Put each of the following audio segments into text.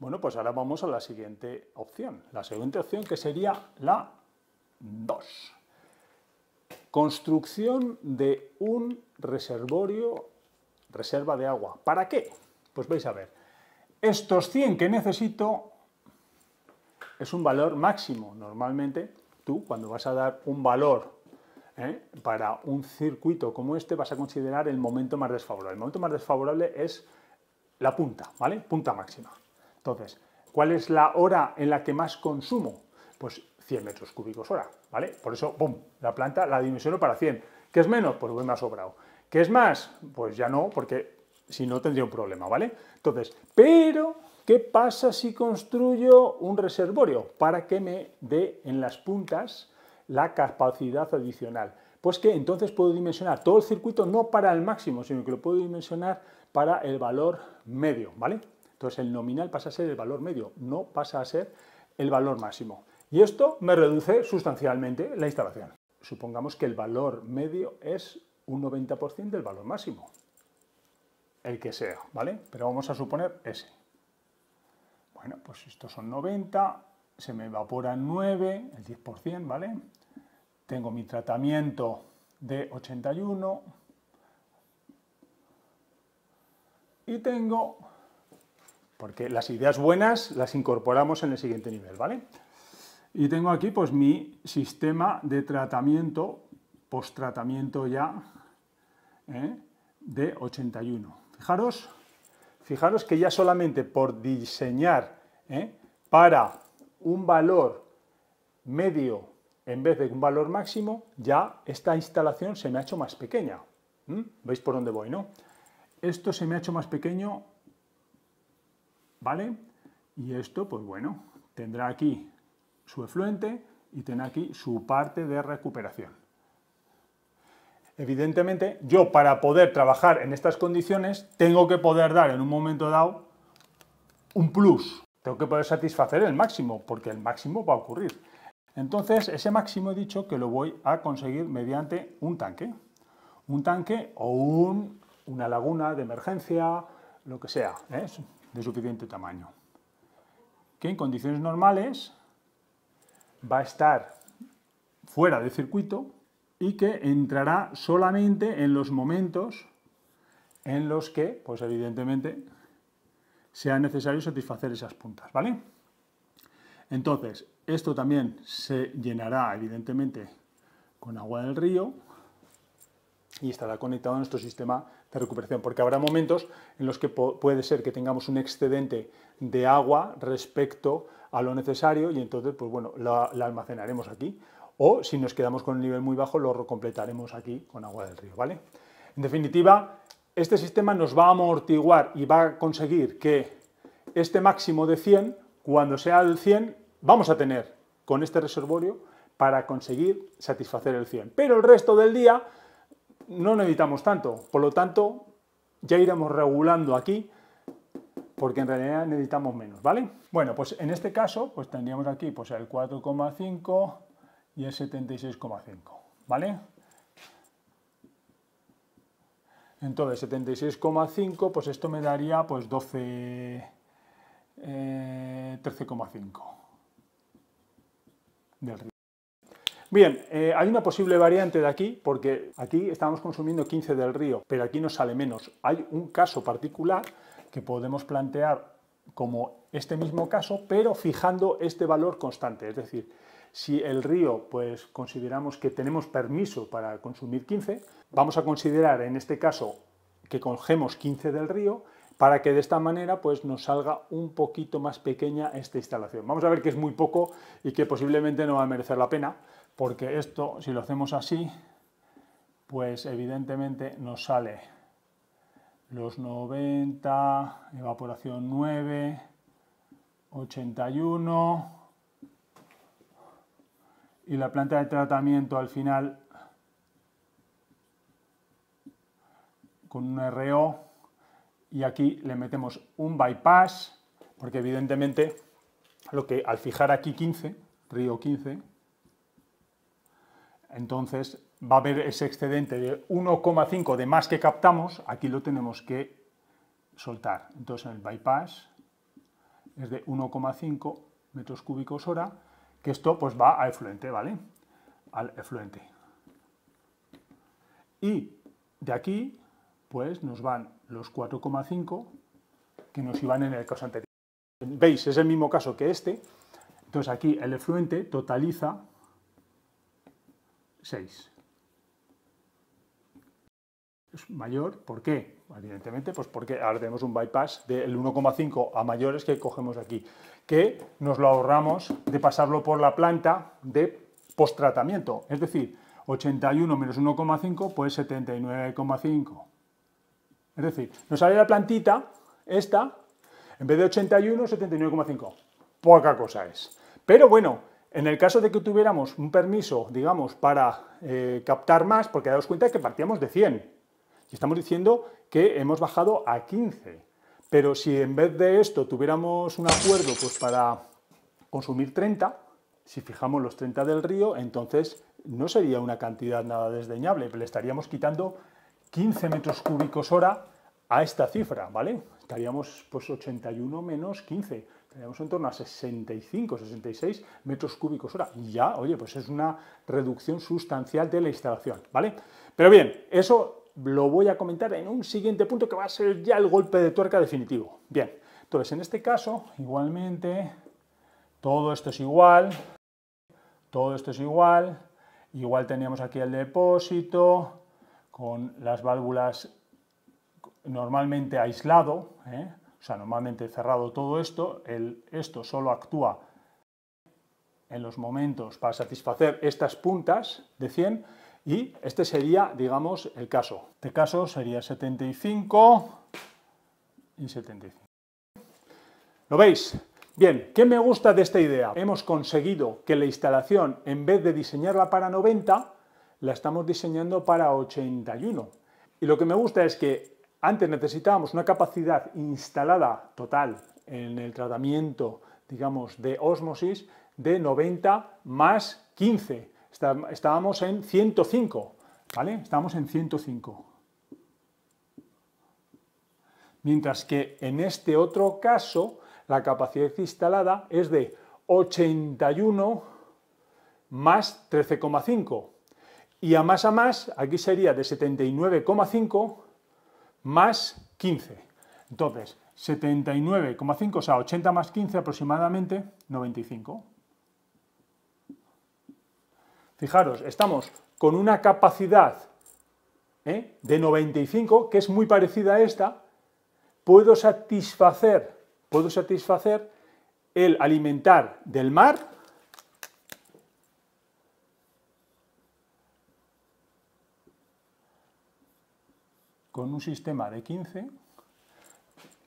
Bueno, pues ahora vamos a la siguiente opción. La siguiente opción que sería la 2. Construcción de un reservorio, reserva de agua. ¿Para qué? Pues vais a ver. Estos 100 que necesito es un valor máximo. Normalmente tú cuando vas a dar un valor ¿eh? para un circuito como este vas a considerar el momento más desfavorable. El momento más desfavorable es la punta, ¿vale? Punta máxima. Entonces, ¿cuál es la hora en la que más consumo? Pues 100 metros cúbicos hora, ¿vale? Por eso, ¡pum!, la planta la dimensiono para 100. ¿Qué es menos? Pues me más sobrado. ¿Qué es más? Pues ya no, porque si no tendría un problema, ¿vale? Entonces, pero, ¿qué pasa si construyo un reservorio para que me dé en las puntas la capacidad adicional? Pues que entonces puedo dimensionar todo el circuito no para el máximo, sino que lo puedo dimensionar para el valor medio, ¿vale? Entonces el nominal pasa a ser el valor medio, no pasa a ser el valor máximo. Y esto me reduce sustancialmente la instalación. Supongamos que el valor medio es un 90% del valor máximo, el que sea, ¿vale? Pero vamos a suponer ese. Bueno, pues estos son 90, se me evapora 9, el 10%, ¿vale? Tengo mi tratamiento de 81 y tengo porque las ideas buenas las incorporamos en el siguiente nivel, ¿vale? Y tengo aquí pues mi sistema de tratamiento, post-tratamiento ya, ¿eh? de 81. Fijaros, fijaros que ya solamente por diseñar ¿eh? para un valor medio en vez de un valor máximo, ya esta instalación se me ha hecho más pequeña. ¿Mm? ¿Veis por dónde voy, no? Esto se me ha hecho más pequeño ¿vale? Y esto, pues bueno, tendrá aquí su efluente y tendrá aquí su parte de recuperación. Evidentemente, yo para poder trabajar en estas condiciones, tengo que poder dar en un momento dado un plus. Tengo que poder satisfacer el máximo, porque el máximo va a ocurrir. Entonces, ese máximo he dicho que lo voy a conseguir mediante un tanque. Un tanque o un, una laguna de emergencia lo que sea, ¿eh? de suficiente tamaño, que en condiciones normales va a estar fuera de circuito y que entrará solamente en los momentos en los que, pues evidentemente, sea necesario satisfacer esas puntas, ¿vale? Entonces, esto también se llenará, evidentemente, con agua del río, y estará conectado a nuestro sistema de recuperación, porque habrá momentos en los que puede ser que tengamos un excedente de agua respecto a lo necesario y entonces, pues bueno, la, almacenaremos aquí, o si nos quedamos con un nivel muy bajo, lo completaremos aquí con agua del río, ¿vale? En definitiva, este sistema nos va a amortiguar y va a conseguir que este máximo de 100, cuando sea el 100, vamos a tener con este reservorio para conseguir satisfacer el 100. Pero el resto del día no necesitamos tanto, por lo tanto ya iremos regulando aquí porque en realidad necesitamos menos, ¿vale? Bueno, pues en este caso pues tendríamos aquí pues el 4,5 y el 76,5, ¿vale? Entonces 76,5 pues esto me daría pues 12, 13,5 eh, del río. Bien, eh, hay una posible variante de aquí, porque aquí estamos consumiendo 15 del río, pero aquí nos sale menos. Hay un caso particular que podemos plantear como este mismo caso, pero fijando este valor constante. Es decir, si el río pues consideramos que tenemos permiso para consumir 15, vamos a considerar en este caso que cogemos 15 del río para que de esta manera pues, nos salga un poquito más pequeña esta instalación. Vamos a ver que es muy poco y que posiblemente no va a merecer la pena, porque esto, si lo hacemos así, pues evidentemente nos sale los 90, evaporación 9, 81 y la planta de tratamiento al final con un RO y aquí le metemos un bypass porque evidentemente lo que al fijar aquí 15, río 15, entonces va a haber ese excedente de 1,5 de más que captamos, aquí lo tenemos que soltar. Entonces el bypass es de 1,5 metros cúbicos hora, que esto pues va a efluente, ¿vale? Al efluente. Y de aquí pues nos van los 4,5 que nos iban en el caso anterior. Veis, es el mismo caso que este. Entonces aquí el efluente totaliza 6. Es mayor, ¿por qué? Evidentemente, pues porque ahora tenemos un bypass del 1,5 a mayores que cogemos aquí, que nos lo ahorramos de pasarlo por la planta de postratamiento. Es decir, 81 menos 1,5, pues 79,5. Es decir, nos sale la plantita, esta, en vez de 81, 79,5. Poca cosa es. Pero bueno, en el caso de que tuviéramos un permiso, digamos, para eh, captar más, porque daos cuenta que partíamos de 100, y estamos diciendo que hemos bajado a 15, pero si en vez de esto tuviéramos un acuerdo pues, para consumir 30, si fijamos los 30 del río, entonces no sería una cantidad nada desdeñable, le estaríamos quitando 15 metros cúbicos hora a esta cifra, ¿vale? Estaríamos pues 81 menos 15, tenemos en torno a 65, 66 metros cúbicos hora. Y ya, oye, pues es una reducción sustancial de la instalación, ¿vale? Pero bien, eso lo voy a comentar en un siguiente punto que va a ser ya el golpe de tuerca definitivo. Bien, entonces en este caso, igualmente, todo esto es igual, todo esto es igual, igual teníamos aquí el depósito con las válvulas normalmente aislado, ¿eh? O sea, normalmente cerrado todo esto, esto solo actúa en los momentos para satisfacer estas puntas de 100 y este sería, digamos, el caso. Este caso sería 75 y 75. ¿Lo veis? Bien, ¿qué me gusta de esta idea? Hemos conseguido que la instalación, en vez de diseñarla para 90, la estamos diseñando para 81. Y lo que me gusta es que antes necesitábamos una capacidad instalada total en el tratamiento, digamos, de ósmosis de 90 más 15. Estábamos en 105, ¿vale? Estábamos en 105. Mientras que en este otro caso, la capacidad instalada es de 81 más 13,5. Y a más a más, aquí sería de 79,5 más 15. Entonces, 79,5, o sea, 80 más 15 aproximadamente, 95. Fijaros, estamos con una capacidad ¿eh? de 95, que es muy parecida a esta, puedo satisfacer, puedo satisfacer el alimentar del mar con un sistema de 15,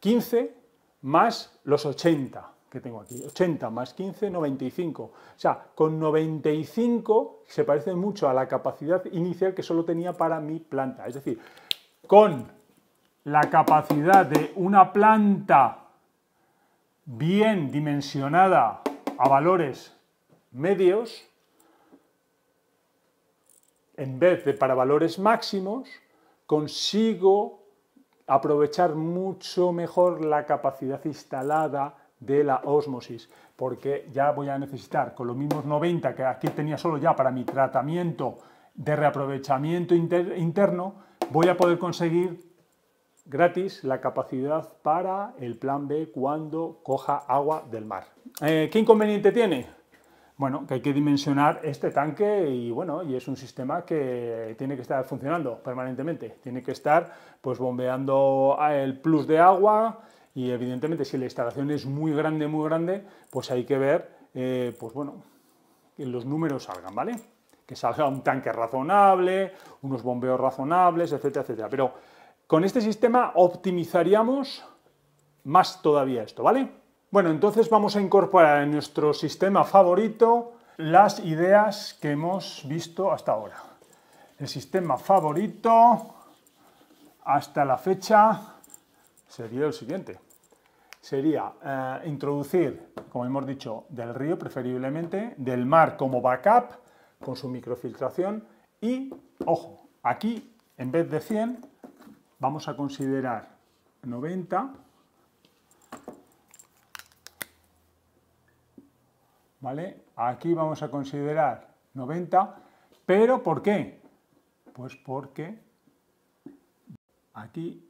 15 más los 80 que tengo aquí, 80 más 15, 95. O sea, con 95 se parece mucho a la capacidad inicial que solo tenía para mi planta. Es decir, con la capacidad de una planta bien dimensionada a valores medios, en vez de para valores máximos, consigo aprovechar mucho mejor la capacidad instalada de la osmosis, porque ya voy a necesitar con los mismos 90 que aquí tenía solo ya para mi tratamiento de reaprovechamiento interno, voy a poder conseguir gratis la capacidad para el plan B cuando coja agua del mar. Eh, ¿Qué inconveniente tiene? bueno, que hay que dimensionar este tanque y bueno, y es un sistema que tiene que estar funcionando permanentemente, tiene que estar pues bombeando ah, el plus de agua y evidentemente si la instalación es muy grande, muy grande, pues hay que ver, eh, pues bueno, que los números salgan, ¿vale? Que salga un tanque razonable, unos bombeos razonables, etcétera, etcétera. Pero con este sistema optimizaríamos más todavía esto, ¿vale? Bueno, entonces vamos a incorporar en nuestro sistema favorito las ideas que hemos visto hasta ahora. El sistema favorito hasta la fecha sería el siguiente. Sería eh, introducir, como hemos dicho, del río preferiblemente, del mar como backup con su microfiltración y, ojo, aquí en vez de 100 vamos a considerar 90 ¿vale? Aquí vamos a considerar 90, pero ¿por qué? Pues porque aquí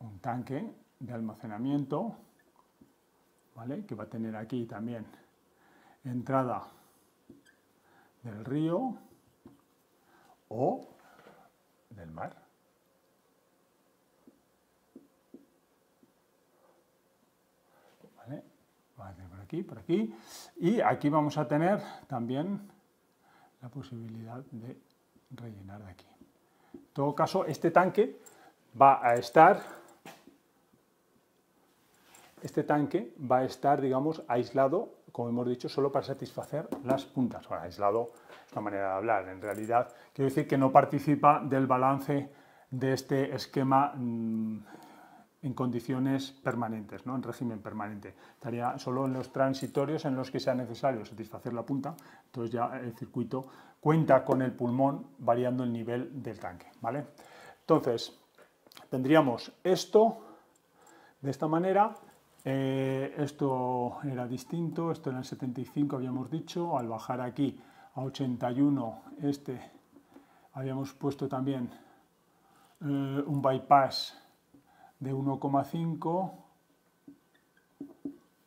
un tanque de almacenamiento, ¿vale? Que va a tener aquí también entrada del río o del mar. por aquí. Y aquí vamos a tener también la posibilidad de rellenar de aquí. En todo caso, este tanque va a estar, este tanque va a estar, digamos, aislado, como hemos dicho, solo para satisfacer las puntas. Bueno, aislado es una manera de hablar, en realidad. Quiero decir que no participa del balance de este esquema mm, en condiciones permanentes, ¿no? en régimen permanente. Estaría solo en los transitorios en los que sea necesario satisfacer la punta, entonces ya el circuito cuenta con el pulmón variando el nivel del tanque. ¿vale? Entonces, tendríamos esto de esta manera, eh, esto era distinto, esto era el 75 habíamos dicho, al bajar aquí a 81 este habíamos puesto también eh, un bypass de 1,5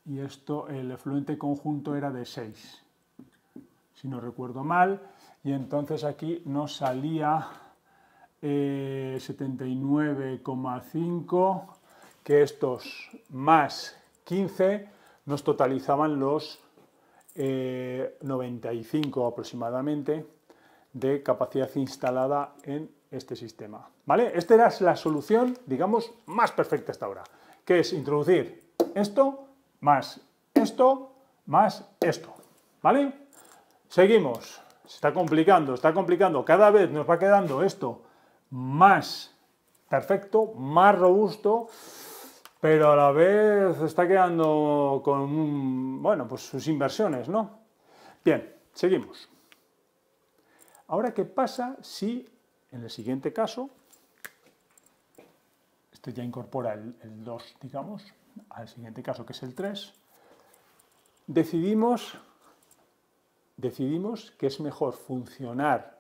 y esto, el efluente conjunto era de 6, si no recuerdo mal, y entonces aquí nos salía 79,5, eh, que estos más 15 nos totalizaban los 95 eh, aproximadamente de capacidad instalada en este sistema. ¿Vale? Esta era la solución, digamos, más perfecta hasta ahora, que es introducir esto más esto más esto. ¿Vale? Seguimos. Se está complicando, está complicando. Cada vez nos va quedando esto más perfecto, más robusto, pero a la vez está quedando con, bueno, pues sus inversiones, ¿no? Bien, seguimos. Ahora, ¿qué pasa si en el siguiente caso, este ya incorpora el, 2, digamos, al siguiente caso que es el 3, decidimos, decidimos que es mejor funcionar